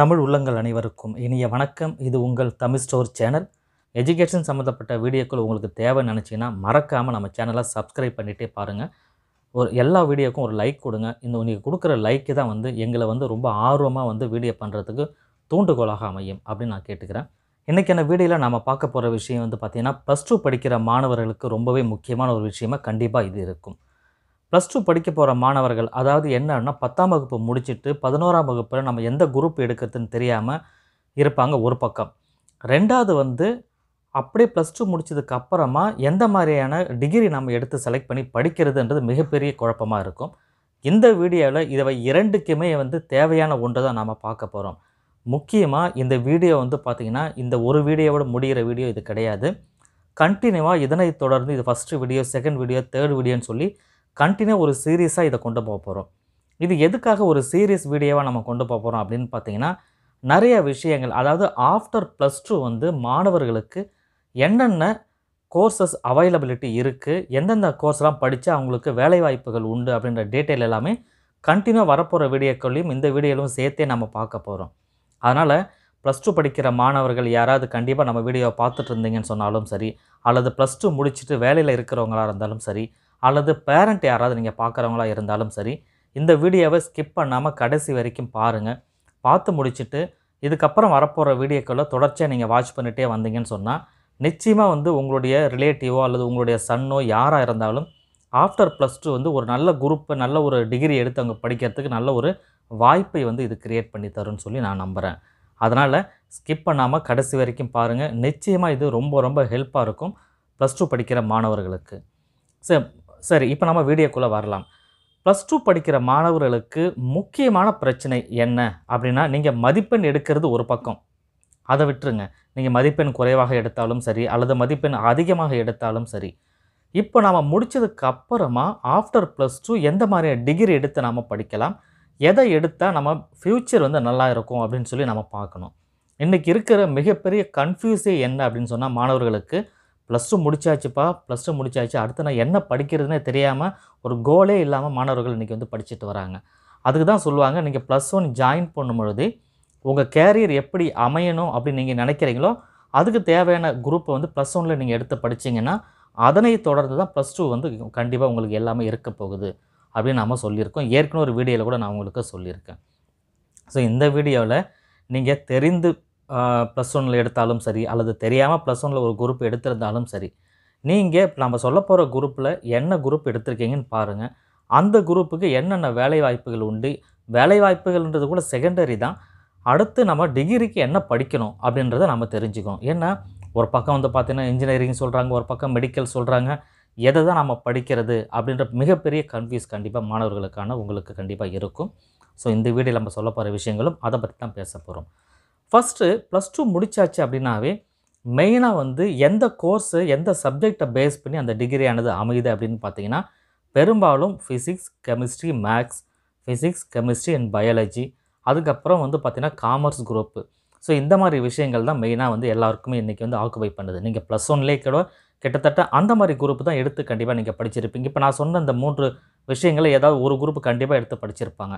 தமிழ் உள்ளங்கள் அனைவருக்கும் இனிய வணக்கம் இது உங்கள் தமிழ் ஸ்டோர் சேனல் எஜுகேஷன் சம்மந்தப்பட்ட வீடியோக்கள் உங்களுக்கு தேவைன்னு நினச்சிங்கன்னா மறக்காமல் நம்ம சேனலை சப்ஸ்கிரைப் பண்ணிகிட்டே பாருங்கள் ஒரு எல்லா வீடியோக்கும் ஒரு லைக் கொடுங்க இந்த நீங்கள் கொடுக்குற லைக்கு தான் வந்து எங்களை வந்து ரொம்ப ஆர்வமாக வந்து வீடியோ பண்ணுறதுக்கு தூண்டுகோலாக அமையும் அப்படின்னு நான் கேட்டுக்கிறேன் இன்றைக்கான வீடியோவில் நாம் பார்க்க போகிற விஷயம் வந்து பார்த்திங்கன்னா ப்ளஸ் டூ படிக்கிற மாணவர்களுக்கு ரொம்பவே முக்கியமான ஒரு விஷயமாக கண்டிப்பாக இது இருக்கும் ப்ளஸ் டூ படிக்க போகிற மாணவர்கள் அதாவது என்னன்னா பத்தாம் வகுப்பு முடிச்சுட்டு பதினோராம் வகுப்பில் நம்ம எந்த குரூப் எடுக்கிறதுன்னு தெரியாமல் இருப்பாங்க ஒரு பக்கம் ரெண்டாவது வந்து அப்படியே ப்ளஸ் டூ முடித்ததுக்கு அப்புறமா எந்த மாதிரியான டிகிரி நம்ம எடுத்து செலக்ட் பண்ணி படிக்கிறதுன்றது மிகப்பெரிய குழப்பமாக இருக்கும் இந்த வீடியோவில் இதை இரண்டுக்குமே வந்து தேவையான ஒன்று தான் நாம் பார்க்க போகிறோம் முக்கியமாக இந்த வீடியோ வந்து பார்த்திங்கன்னா இந்த ஒரு வீடியோவோட முடிகிற வீடியோ இது கிடையாது கண்டினியூவாக இதனை தொடர்ந்து இது first video second video third வீடியோன்னு சொல்லி கண்டினியூ ஒரு சீரியஸாக இதை கொண்டு போக போகிறோம் இது எதுக்காக ஒரு சீரியஸ் வீடியோவாக நம்ம கொண்டு போக போகிறோம் அப்படின்னு பார்த்தீங்கன்னா நிறைய விஷயங்கள் அதாவது ஆஃப்டர் ப்ளஸ் டூ வந்து மாணவர்களுக்கு என்னென்ன கோர்சஸ் அவைலபிலிட்டி இருக்குது எந்தெந்த கோர்ஸ்லாம் படித்து அவங்களுக்கு வேலைவாய்ப்புகள் உண்டு அப்படின்ற டீட்டெயில் எல்லாமே கண்டினியூ வரப்போகிற வீடியோக்களையும் இந்த வீடியோலையும் சேர்த்தே நம்ம பார்க்க போகிறோம் அதனால் ப்ளஸ் டூ படிக்கிற மாணவர்கள் யாராவது கண்டிப்பாக நம்ம வீடியோவை பார்த்துட்டு இருந்தீங்கன்னு சொன்னாலும் சரி அல்லது ப்ளஸ் டூ முடிச்சுட்டு வேலையில் இருக்கிறவங்களாக இருந்தாலும் சரி அல்லது பேரண்ட் யாராவது நீங்கள் பார்க்குறவங்களா இருந்தாலும் சரி இந்த வீடியோவை ஸ்கிப் பண்ணாமல் கடைசி வரைக்கும் பாருங்கள் பார்த்து முடிச்சுட்டு இதுக்கப்புறம் வரப்போகிற வீடியோக்களை தொடர்ச்சியாக நீங்கள் வாட்ச் பண்ணிகிட்டே வந்தீங்கன்னு சொன்னால் நிச்சயமாக வந்து உங்களுடைய ரிலேட்டிவோ அல்லது உங்களுடைய சன்னோ யாராக இருந்தாலும் ஆஃப்டர் ப்ளஸ் டூ வந்து ஒரு நல்ல குரூப்பு நல்ல ஒரு டிகிரி எடுத்து அவங்க படிக்கிறதுக்கு நல்ல ஒரு வாய்ப்பை வந்து இது க்ரியேட் பண்ணி தரும்னு சொல்லி நான் நம்புகிறேன் அதனால் ஸ்கிப் பண்ணாமல் கடைசி வரைக்கும் பாருங்கள் நிச்சயமாக இது ரொம்ப ரொம்ப ஹெல்ப்பாக இருக்கும் ப்ளஸ் டூ படிக்கிற மாணவர்களுக்கு சரி சரி இப்போ நம்ம வீடியோக்குள்ளே வரலாம் ப்ளஸ் டூ படிக்கிற மாணவர்களுக்கு முக்கியமான பிரச்சனை என்ன அப்படின்னா நீங்கள் மதிப்பெண் எடுக்கிறது ஒரு பக்கம் அதை விட்டுருங்க நீங்கள் மதிப்பெண் குறைவாக எடுத்தாலும் சரி அல்லது மதிப்பெண் அதிகமாக எடுத்தாலும் சரி இப்போ நாம் முடித்ததுக்கு அப்புறமா ஆஃப்டர் ப்ளஸ் டூ எந்த மாதிரியான டிகிரி எடுத்து நாம் படிக்கலாம் எதை எடுத்தால் நம்ம ஃப்யூச்சர் வந்து நல்லா இருக்கும் அப்படின்னு சொல்லி நம்ம பார்க்கணும் இன்றைக்கி இருக்கிற மிகப்பெரிய கன்ஃபியூஸே என்ன அப்படின்னு சொன்னால் மாணவர்களுக்கு ப்ளஸ் டூ முடிச்சாச்சுப்பா ப்ளஸ் டூ முடிச்சாச்சு அடுத்து நான் என்ன படிக்கிறதுனே தெரியாமல் ஒரு கோலே இல்லாமல் மாணவர்கள் இன்றைக்கி வந்து படிச்சுட்டு வராங்க அதுக்கு தான் சொல்லுவாங்க நீங்கள் ப்ளஸ் ஒன் ஜாயின் பண்ணும்பொழுது உங்கள் கேரியர் எப்படி அமையணும் அப்படின்னு நீங்கள் நினைக்கிறீங்களோ அதுக்கு தேவையான குரூப்பை வந்து ப்ளஸ் ஒனில் நீங்கள் எடுத்து படித்தீங்கன்னா அதனை தொடர்ந்து தான் ப்ளஸ் டூ வந்து கண்டிப்பாக உங்களுக்கு எல்லாமே இருக்க போகுது அப்படின்னு நம்ம சொல்லியிருக்கோம் ஏற்கனவே ஒரு வீடியோவில் கூட நான் உங்களுக்கு சொல்லியிருக்கேன் ஸோ இந்த வீடியோவில் நீங்கள் தெரிந்து ப்ளஸ் ஒன்னில் எடுத்தாலும் சரி அல்லது தெரியாமல் ப்ளஸ் ஒனில் ஒரு குரூப் எடுத்திருந்தாலும் சரி நீங்கள் நம்ம சொல்ல போகிற குரூப்பில் என்ன குரூப் எடுத்திருக்கீங்கன்னு பாருங்கள் அந்த குரூப்புக்கு என்னென்ன வேலை வாய்ப்புகள் உண்டு வேலை வாய்ப்புகள்ன்றது கூட செகண்டரி தான் அடுத்து நம்ம டிகிரிக்கு என்ன படிக்கணும் அப்படின்றத நம்ம தெரிஞ்சுக்கணும் ஏன்னா ஒரு பக்கம் வந்து பார்த்திங்கன்னா இன்ஜினியரிங் சொல்கிறாங்க ஒரு பக்கம் மெடிக்கல் சொல்கிறாங்க எதை தான் நம்ம படிக்கிறது அப்படின்ற மிகப்பெரிய கன்ஃபியூஸ் கண்டிப்பாக மாணவர்களுக்கான உங்களுக்கு கண்டிப்பாக இருக்கும் ஸோ இந்த வீடியோ நம்ம சொல்ல போகிற விஷயங்களும் அதை பற்றி தான் பேச போகிறோம் ஃபஸ்ட்டு ப்ளஸ் டூ முடித்தாச்சு அப்படின்னாவே மெயினாக வந்து எந்த கோர்ஸு எந்த சப்ஜெக்டை பேஸ் பண்ணி அந்த டிகிரியானது அமையுது அப்படின்னு பார்த்தீங்கன்னா பெரும்பாலும் physics chemistry maths physics chemistry and biology அதுக்கப்புறம் வந்து பார்த்திங்கன்னா காமர்ஸ் குரூப்பு ஸோ இந்த மாதிரி விஷயங்கள் தான் மெயினாக வந்து எல்லாருக்குமே இன்றைக்கி வந்து ஆக்குபை பண்ணுது நீங்கள் ப்ளஸ் ஒன்லே கூட கிட்டத்தட்ட அந்த மாதிரி குரூப் தான் எடுத்து கண்டிப்பாக நீங்கள் படிச்சிருப்பீங்க இப்போ நான் சொன்ன அந்த மூன்று விஷயங்களை ஏதாவது ஒரு குரூப் கண்டிப்பாக எடுத்து படிச்சிருப்பாங்க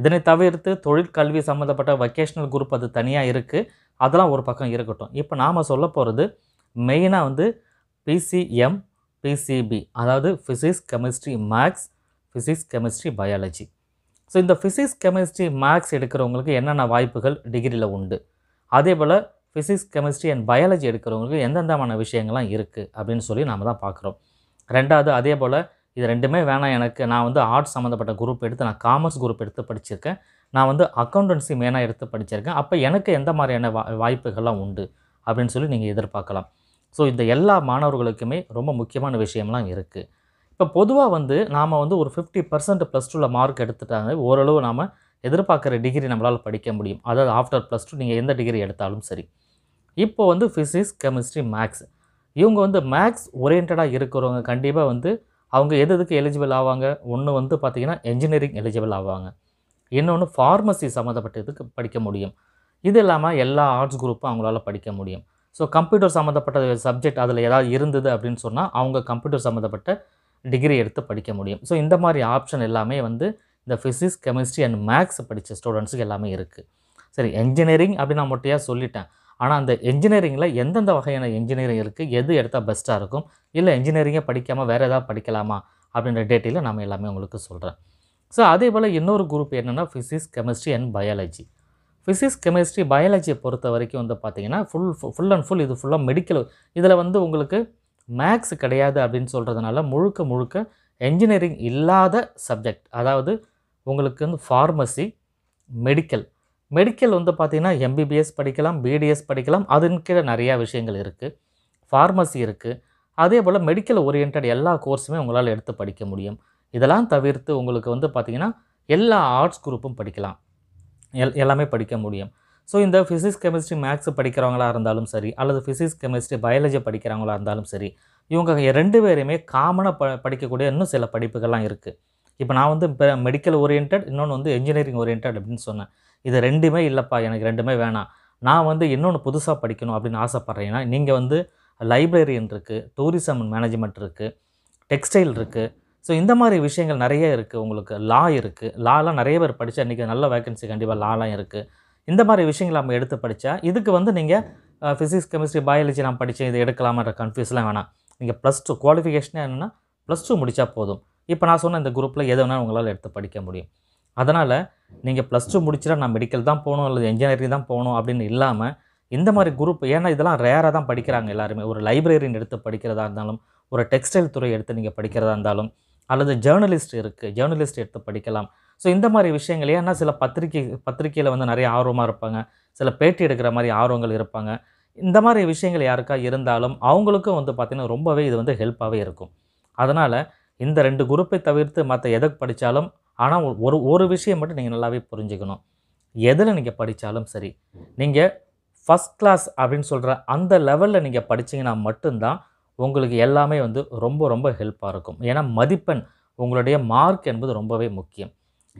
இதனை தவிர்த்து தொழிற்கல்வி சம்மந்தப்பட்ட வொக்கேஷ்னல் குரூப் அது தனியாக இருக்குது அதெல்லாம் ஒரு பக்கம் இருக்கட்டும் இப்போ நாம் சொல்ல போகிறது மெயினாக வந்து பிசிஎம் பிசிபி அதாவது physics chemistry maths physics chemistry biology so இந்த ஃபிசிக்ஸ் கெமிஸ்ட்ரி மேக்ஸ் எடுக்கிறவங்களுக்கு என்னென்ன வாய்ப்புகள் டிகிரியில் உண்டு அதே போல் ஃபிசிக்ஸ் கெமிஸ்ட்ரி அண்ட் பயாலஜி எடுக்கிறவங்களுக்கு எந்தெந்தமான விஷயங்கள்லாம் இருக்குது அப்படின்னு சொல்லி நாம் தான் பார்க்குறோம் ரெண்டாவது அதே போல் இது ரெண்டுமே வேணாம் எனக்கு நான் வந்து ஆர்ட்ஸ் சம்மந்தப்பட்ட குரூப் எடுத்து நான் காமர்ஸ் குரூப் எடுத்து படிச்சிருக்கேன் நான் வந்து அக்கௌண்டன்சி மேனாக எடுத்து படிச்சிருக்கேன் அப்போ எனக்கு எந்த மாதிரியான வா வாய்ப்புகள்லாம் உண்டு அப்படின்னு சொல்லி நீங்கள் எதிர்பார்க்கலாம் ஸோ இந்த எல்லா மாணவர்களுக்குமே ரொம்ப முக்கியமான விஷயம்லாம் இருக்குது இப்போ பொதுவாக வந்து நாம் வந்து ஒரு ஃபிஃப்டி பர்சன்ட் ப்ளஸ் டூவில் மார்க் எடுத்துட்டாங்க ஓரளவு நாம் எதிர்பார்க்குற டிகிரி நம்மளால் படிக்க முடியும் அதாவது ஆஃப்டர் ப்ளஸ் டூ நீங்கள் எந்த டிகிரி எடுத்தாலும் சரி இப்போ வந்து ஃபிசிக்ஸ் கெமிஸ்ட்ரி மேக்ஸ் இவங்க வந்து மேக்ஸ் ஓரியன்டாக இருக்கிறவங்க கண்டிப்பாக வந்து அவங்க எது எதுக்கு எலிஜிபிள் ஆவாங்க ஒன்று வந்து பார்த்திங்கன்னா என்ஜினியரிங் எலிஜிபிள் ஆவாங்க இன்னொன்று ஃபார்மசி சம்மந்தப்பட்டதுக்கு படிக்க முடியும் இது இல்லாமல் எல்லா ஆர்ட்ஸ் குரூப்பும் அவங்களால படிக்க முடியும் ஸோ கம்ப்யூட்டர் சம்மந்தப்பட்ட சப்ஜெக்ட் அதில் ஏதாவது இருந்தது அப்படின்னு சொன்னால் அவங்க கம்ப்யூட்டர் சம்மந்தப்பட்ட டிகிரி எடுத்து படிக்க முடியும் ஸோ இந்த மாதிரி ஆப்ஷன் எல்லாமே வந்து இந்த ஃபிசிக்ஸ் கெமிஸ்ட்ரி அண்ட் மேக்ஸ் படித்த ஸ்டூடெண்ட்ஸுக்கு எல்லாமே இருக்குது சரி என்ஜினியரிங் அப்படின்னு நான் மொட்டையாக சொல்லிட்டேன் ஆனால் அந்த என்ஜினியரிங்கில் எந்தெந்த வகையான என்ஜினியரிங் இருக்குது எது எடுத்தால் பெஸ்ட்டாக இருக்கும் இல்லை என்ஜினியரிங்கே படிக்காமல் வேறு எதாவது படிக்கலாமா அப்படின்ற டேட்டையில் நம்ம எல்லாமே உங்களுக்கு சொல்கிறேன் ஸோ அதே போல் இன்னொரு குரூப் என்னென்னா physics chemistry and biology physics chemistry பயாலஜியை பொறுத்த வரைக்கும் வந்து பார்த்திங்கன்னா ஃபுல் ஃபுல் அண்ட் ஃபுல் இது ஃபுல்லாக மெடிக்கல் இதில் வந்து உங்களுக்கு மேக்ஸ் கிடையாது அப்படின்னு சொல்கிறதுனால முழுக்க முழுக்க என்ஜினியரிங் இல்லாத சப்ஜெக்ட் அதாவது உங்களுக்கு வந்து ஃபார்மசி மெடிக்கல் மெடிக்கல் வந்து பார்த்திங்கன்னா எம்பிபிஎஸ் படிக்கலாம் பிடிஎஸ் படிக்கலாம் அதுன்னு கீழே நிறையா விஷயங்கள் இருக்குது ஃபார்மசி இருக்குது அதே போல் மெடிக்கல் ஓரியன்ட் எல்லா கோர்ஸுமே உங்களால் எடுத்து படிக்க முடியும் இதெல்லாம் தவிர்த்து உங்களுக்கு வந்து பார்த்திங்கன்னா எல்லா ஆர்ட்ஸ் குரூப்பும் படிக்கலாம் எல் எல்லாமே படிக்க முடியும் ஸோ இந்த ஃபிசிக்ஸ் கெமிஸ்ட்ரி மேக்ஸ் படிக்கிறவங்களா இருந்தாலும் சரி அல்லது ஃபிசிக்ஸ் கெமிஸ்ட்ரி பயாலஜி படிக்கிறவங்களா இருந்தாலும் சரி இவங்க ரெண்டு பேருமே காமனாக ப படிக்கக்கூடிய இன்னும் சில படிப்புகள்லாம் இருக்குது இப்போ நான் வந்து மெடிக்கல் ஓரியன்ட் இன்னொன்று வந்து என்ஜினியரிங் ஓரியன்ட் அப்படின்னு சொன்னேன் இது ரெண்டுமே இல்லைப்பா எனக்கு ரெண்டுமே வேணாம் நான் வந்து இன்னொன்று புதுசாக படிக்கணும் அப்படின்னு ஆசைப்பட்றீங்கன்னா நீங்கள் வந்து லைப்ரரியன் இருக்குது டூரிசம் மேனேஜ்மெண்ட் இருக்குது டெக்ஸ்டைல் இருக்குது ஸோ இந்த மாதிரி விஷயங்கள் நிறைய இருக்குது உங்களுக்கு லா இருக்குது லாலாம் நிறைய பேர் படித்தா இன்றைக்கி நல்ல வேகன்சி கண்டிப்பாக லாலாம் இருக்குது இந்த மாதிரி விஷயங்கள் நம்ம எடுத்து படித்தா இதுக்கு வந்து நீங்கள் ஃபிசிக்ஸ் கெமிஸ்ட்ரி பயாலஜி நான் படித்தேன் இதை எடுக்கலாமான்ற கன்ஃபியூஸ்லாம் வேணாம் நீங்கள் ப்ளஸ் டூ குவாலிஃபிகேஷனே என்னென்னா ப்ளஸ் டூ முடித்தா போதும் இப்போ நான் சொன்ன இந்த குரூப்பில் எது வேணாலும் உங்களால் எடுத்து படிக்க முடியும் அதனால் நீங்கள் ப்ளஸ் டூ முடிச்சுட்டா நான் மெடிக்கல் தான் போகணும் அல்லது இன்ஜினியரிங் தான் போகணும் அப்படின்னு இல்லாமல் இந்த மாதிரி குரூப் ஏன்னா இதெல்லாம் ரேராக தான் படிக்கிறாங்க எல்லாருமே ஒரு லைப்ரரின்னு எடுத்து படிக்கிறதா இருந்தாலும் ஒரு டெக்ஸ்டைல் துறை எடுத்து நீங்கள் படிக்கிறதா இருந்தாலும் அல்லது ஜேர்னலிஸ்ட் இருக்குது ஜேர்னலிஸ்ட் எடுத்து படிக்கலாம் ஸோ இந்த மாதிரி விஷயங்கள் ஏன்னா சில பத்திரிக்கை பத்திரிக்கையில் வந்து நிறைய ஆர்வமாக இருப்பாங்க சில பேட்டி எடுக்கிற மாதிரி ஆர்வங்கள் இருப்பாங்க இந்த மாதிரி விஷயங்கள் யாருக்கா இருந்தாலும் அவங்களுக்கும் வந்து பார்த்திங்கன்னா ரொம்பவே இது வந்து ஹெல்ப்பாகவே இருக்கும் அதனால் இந்த ரெண்டு குரூப்பை தவிர்த்து மற்ற எதை படித்தாலும் ஆனால் ஒரு ஒரு விஷயம் மட்டும் நீங்கள் நல்லாவே புரிஞ்சுக்கணும் எதில் நீங்கள் படித்தாலும் சரி நீங்கள் ஃபஸ்ட் கிளாஸ் அப்படின்னு சொல்கிற அந்த லெவலில் நீங்கள் படித்தீங்கன்னா மட்டும்தான் உங்களுக்கு எல்லாமே வந்து ரொம்ப ரொம்ப ஹெல்ப்பாக இருக்கும் ஏன்னா மதிப்பெண் உங்களுடைய மார்க் என்பது ரொம்பவே முக்கியம்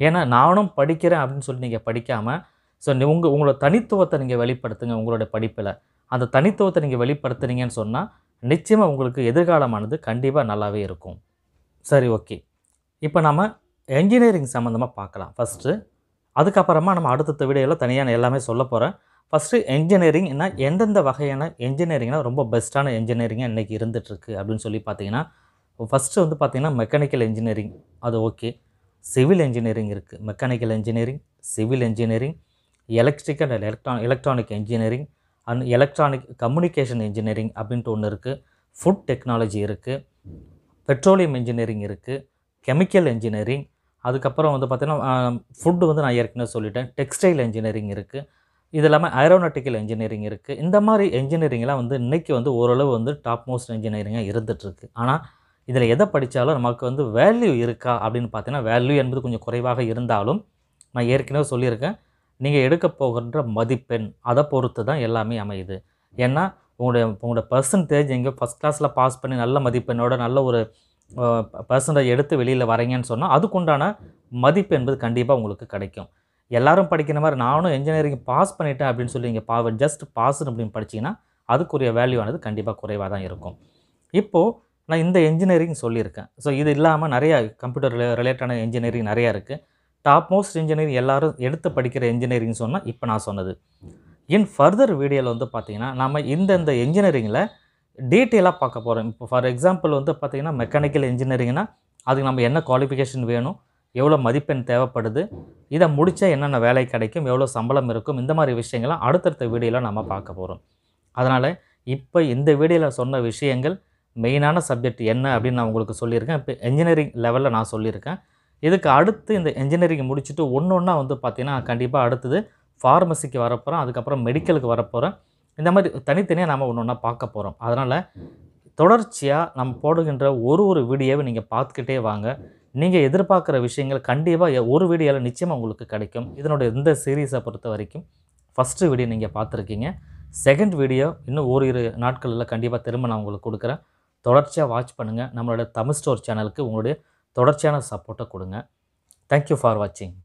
ஏன்னா நானும் படிக்கிறேன் அப்படின்னு சொல்லி நீங்கள் படிக்காமல் ஸோ நீ உங்கள் உங்களோட தனித்துவத்தை நீங்கள் வெளிப்படுத்துங்க உங்களோட படிப்பில் அந்த தனித்துவத்தை நீங்கள் வெளிப்படுத்துனீங்கன்னு சொன்னால் நிச்சயமாக உங்களுக்கு எதிர்காலமானது கண்டிப்பாக நல்லாவே இருக்கும் சரி ஓகே இப்போ நம்ம என்ஜினியரிங் சம்மந்தமாக பார்க்கலாம் ஃபஸ்ட்டு அதுக்கப்புறமா நம்ம அடுத்தடுத்த வீடியோவில் தனியான எல்லாமே சொல்ல போகிறேன் ஃபஸ்ட்டு என்ன எந்தெந்த வகையான என்ஜினியரிங்னா ரொம்ப பெஸ்ட்டான என்ஜினியரிங்காக இன்றைக்கி இருந்துகிட்ருக்கு அப்படின்னு சொல்லி பார்த்தீங்கன்னா ஃபஸ்ட்டு வந்து பார்த்திங்கன்னா மெக்கானிக்கல் இன்ஜினியரிங் அது ஓகே சிவில் இன்ஜினியரிங் இருக்குது mechanical engineering civil engineering electrical and electron electronic engineering and electronic communication engineering அப்படின்ட்டு ஒன்று இருக்குது ஃபுட் டெக்னாலஜி இருக்குது பெட்ரோலியம் இன்ஜினியரிங் இருக்குது கெமிக்கல் இன்ஜினியரிங் அதுக்கப்புறம் வந்து பார்த்திங்கன்னா ஃபுட்டு வந்து நான் ஏற்கனவே சொல்லிட்டேன் டெக்ஸ்டைல் இன்ஜினியரிங் இருக்குது இது இல்லாமல் ஐரோனாட்டிக்கல் இன்ஜினியரிங் இருக்குது இந்த மாதிரி இன்ஜினியரிங்லாம் வந்து இன்றைக்கி வந்து ஓரளவு வந்து டாப் மோஸ்ட் இன்ஜினியரிங்காக இருந்துகிட்ருக்கு ஆனால் இதில் எதை படித்தாலும் நமக்கு வந்து வேல்யூ இருக்கா அப்படின்னு பார்த்தீங்கன்னா வேல்யூ என்பது கொஞ்சம் குறைவாக இருந்தாலும் நான் ஏற்கனவே சொல்லியிருக்கேன் நீங்கள் எடுக்க போகின்ற மதிப்பெண் அதை பொறுத்து தான் எல்லாமே அமையுது ஏன்னா உங்களுடைய உங்களோட பர்சன்டேஜ் எங்கே ஃபஸ்ட் கிளாஸில் பாஸ் பண்ணி நல்ல மதிப்பெண்ணோட நல்ல ஒரு பர்சன்டேஜ் எடுத்து வெளியில் வரீங்கன்னு சொன்னால் அதுக்குண்டான மதிப்பு என்பது கண்டிப்பாக உங்களுக்கு கிடைக்கும் எல்லாரும் படிக்கிற மாதிரி நானும் இன்ஜினியரிங் பாஸ் பண்ணிட்டேன் அப்படின்னு சொல்லி இங்கே பா ஜஸ்ட் பாஸ்னு அப்படின்னு படிச்சிங்கன்னா அதுக்குரிய வேல்யூவானது கண்டிப்பாக குறைவாக தான் இருக்கும் இப்போது நான் இந்த இன்ஜினியரிங் சொல்லியிருக்கேன் ஸோ இது இல்லாமல் நிறையா கம்ப்யூட்டர் ரிலேட்டடான இன்ஜினியரிங் நிறையா இருக்குது டாப் மோஸ்ட் இன்ஜினியரிங் எல்லோரும் எடுத்து படிக்கிற இன்ஜினியரிங் சொன்னால் இப்போ நான் சொன்னது இன் ஃபர்தர் வீடியோவில் வந்து பார்த்திங்கன்னா நம்ம இந்தந்த இன்ஜினியரிங்கில் டீட்டெயிலாக பார்க்க போகிறோம் இப்போ ஃபார் எக்ஸாம்பிள் வந்து பார்த்திங்கன்னா மெக்கானிக்கல் இன்ஜினியரிங்னா அதுக்கு நம்ம என்ன குவாலிஃபிகேஷன் வேணும் எவ்வளோ மதிப்பெண் தேவைப்படுது இதை முடித்தா என்னென்ன வேலை கிடைக்கும் எவ்வளோ சம்பளம் இருக்கும் இந்த மாதிரி விஷயங்கள்லாம் அடுத்தடுத்த வீடியோவில் நம்ம பார்க்க போகிறோம் அதனால் இப்போ இந்த வீடியோவில் சொன்ன விஷயங்கள் மெயினான சப்ஜெக்ட் என்ன அப்படின்னு நான் உங்களுக்கு சொல்லியிருக்கேன் இப்போ என்ஜினியரிங் லெவலில் நான் சொல்லியிருக்கேன் இதுக்கு அடுத்து இந்த என்ஜினியரிங் முடிச்சுட்டு ஒன்று ஒன்றா வந்து பார்த்திங்கன்னா கண்டிப்பாக அடுத்தது ஃபார்மசிக்கு வரப்போகிறோம் அதுக்கப்புறம் மெடிக்கலுக்கு வரப்போகிறேன் இந்த மாதிரி தனித்தனியாக நாம் ஒன்று ஒன்றா பார்க்க போகிறோம் அதனால் தொடர்ச்சியாக நம்ம போடுகின்ற ஒரு ஒரு வீடியோவை நீங்கள் பார்த்துக்கிட்டே வாங்க நீங்கள் எதிர்பார்க்குற விஷயங்கள் கண்டிப்பாக ஒரு வீடியோவில் நிச்சயமாக உங்களுக்கு கிடைக்கும் இதனுடைய இந்த சீரீஸை பொறுத்த வரைக்கும் ஃபஸ்ட்டு வீடியோ நீங்கள் பார்த்துருக்கீங்க செகண்ட் வீடியோ இன்னும் ஒரு இரு நாட்களில் கண்டிப்பாக திரும்ப நான் உங்களுக்கு கொடுக்குறேன் தொடர்ச்சியாக வாட்ச் பண்ணுங்கள் நம்மளோட தமிழ் ஸ்டோர் சேனலுக்கு உங்களுடைய தொடர்ச்சியான சப்போர்ட்டை கொடுங்க தேங்க்யூ ஃபார் வாட்சிங்